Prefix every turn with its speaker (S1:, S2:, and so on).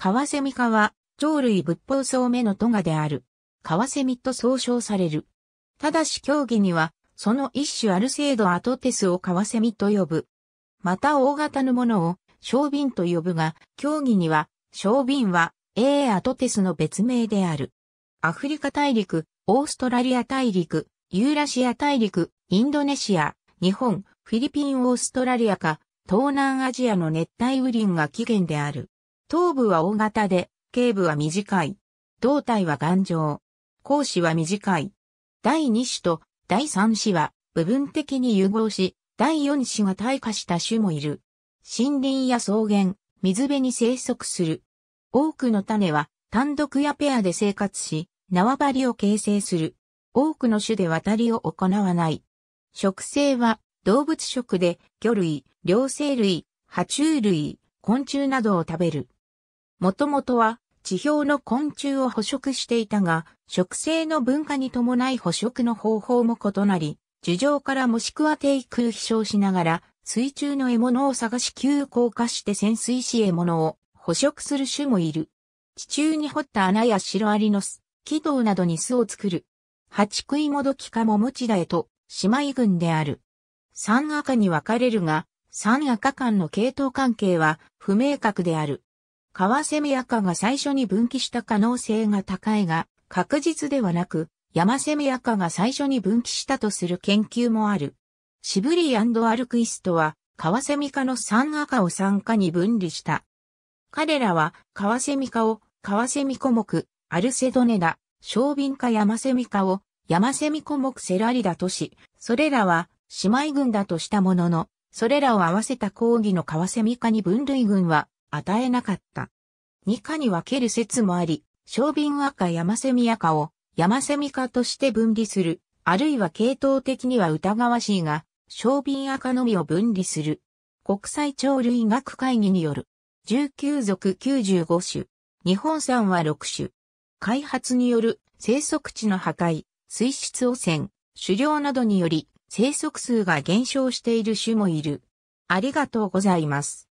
S1: カワセミ科は、鳥類仏法層目のトガである。カワセミと総称される。ただし競技には、その一種ある程度アトテスをカワセミと呼ぶ。また大型のものを、小瓶と呼ぶが、競技には、小瓶は、A アトテスの別名である。アフリカ大陸、オーストラリア大陸、ユーラシア大陸、インドネシア、日本、フィリピンオーストラリアか、東南アジアの熱帯雨林が起源である。頭部は大型で、頸部は短い。胴体は頑丈。甲子は短い。第2子と第3子は部分的に融合し、第4子が退化した種もいる。森林や草原、水辺に生息する。多くの種は単独やペアで生活し、縄張りを形成する。多くの種で渡りを行わない。食性は動物食で魚類、両生類、爬虫類、昆虫などを食べる。もともとは地表の昆虫を捕食していたが、植生の分化に伴い捕食の方法も異なり、樹上からもしくは低空飛翔しながら、水中の獲物を探し急降下して潜水し獲物を捕食する種もいる。地中に掘った穴やシロアリの巣、軌道などに巣を作る。チ食いもどきかも持ちだへと、姉妹群である。三赤に分かれるが、三赤間の系統関係は不明確である。カワセミアカが最初に分岐した可能性が高いが、確実ではなく、ヤマセミアカが最初に分岐したとする研究もある。シブリーアルクイストは、カワセミ科の3カを3科に分離した。彼らは、カワセミ科を、カワセミ科目、アルセドネダ、小瓶科セミ科を、ヤマセミ科目セラリダとし、それらは、姉妹群だとしたものの、それらを合わせた講義のカワセミ科に分類群は、与えなかった。二科に分ける説もあり、小瓶赤山セミ赤を山セミ科として分離する、あるいは系統的には疑わしいが、小瓶赤のみを分離する。国際鳥類学会議による。19属95種。日本産は6種。開発による生息地の破壊、水質汚染、狩猟などにより生息数が減少している種もいる。ありがとうございます。